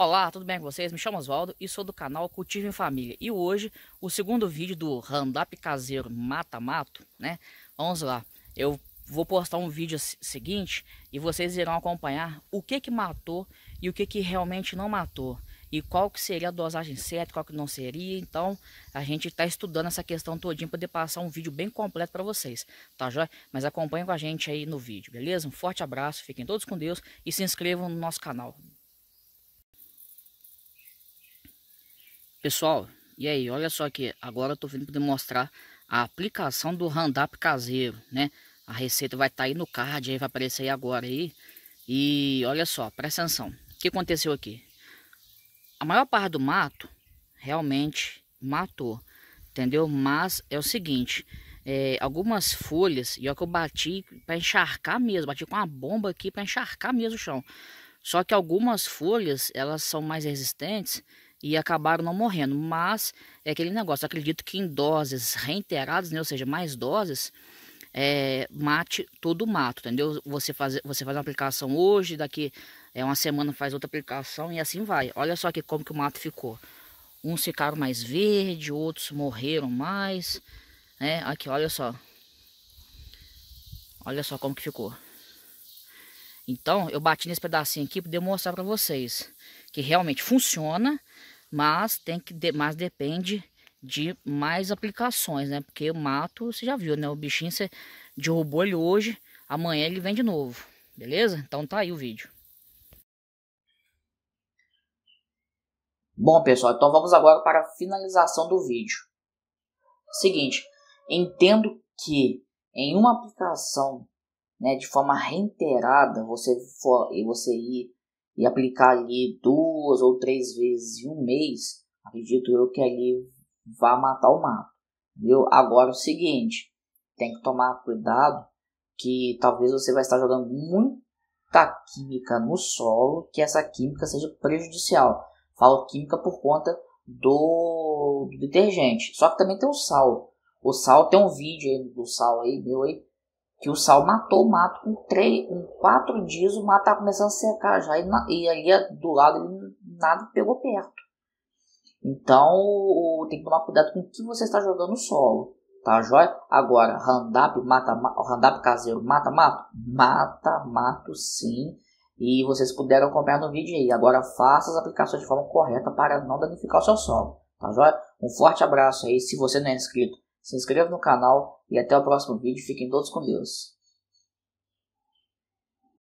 Olá, tudo bem com vocês? Me chamo Oswaldo e sou do canal Cultivo em Família. E hoje, o segundo vídeo do Roundup Caseiro Mata Mato, né? Vamos lá. Eu vou postar um vídeo seguinte e vocês irão acompanhar o que que matou e o que que realmente não matou. E qual que seria a dosagem certa, qual que não seria. Então, a gente está estudando essa questão todinha para poder passar um vídeo bem completo para vocês, tá joia? Mas acompanhem com a gente aí no vídeo, beleza? Um forte abraço, fiquem todos com Deus e se inscrevam no nosso canal. Pessoal, e aí, olha só que agora eu tô vindo para demonstrar a aplicação do Roundup caseiro, né? A receita vai estar tá aí no card, aí vai aparecer aí agora aí. E olha só, presta atenção. O que aconteceu aqui? A maior parte do mato realmente matou, entendeu? Mas é o seguinte, é, algumas folhas, e olha que eu bati para encharcar mesmo, bati com uma bomba aqui para encharcar mesmo o chão. Só que algumas folhas, elas são mais resistentes, e acabaram não morrendo. Mas é aquele negócio, acredito que em doses reiteradas, né, ou seja, mais doses, é, mate todo o mato, entendeu? Você faz, você faz uma aplicação hoje, daqui é, uma semana faz outra aplicação e assim vai. Olha só que como que o mato ficou. Uns ficaram mais verde, outros morreram mais, né? Aqui, olha só. Olha só como que ficou. Então, eu bati nesse pedacinho aqui para demonstrar para vocês que realmente funciona, mas tem que mas depende de mais aplicações, né? Porque o mato, você já viu, né? O bichinho você derrubou ele hoje, amanhã ele vem de novo. Beleza? Então tá aí o vídeo. Bom, pessoal, então vamos agora para a finalização do vídeo. Seguinte, entendo que em uma aplicação né, de forma reiterada, você for e você ir e aplicar ali duas ou três vezes em um mês, acredito eu que ali vá matar o mato, viu? Agora é o seguinte, tem que tomar cuidado que talvez você vai estar jogando muita química no solo, que essa química seja prejudicial. Falo química por conta do, do detergente. Só que também tem o sal. O sal tem um vídeo aí do sal aí meu aí que o sal matou o mato com três, com quatro dias o mato estava tá começando a secar já e, na, e ali é, do lado ele nada pegou perto. Então tem que tomar cuidado com o que você está jogando no solo, tá joia? Agora, Randap mata, Randap caseiro mata mato? Mata mato sim. E vocês puderam acompanhar no vídeo aí. Agora faça as aplicações de forma correta para não danificar o seu solo, tá joia? Um forte abraço aí. Se você não é inscrito, se inscreva no canal e até o próximo vídeo. Fiquem todos com Deus.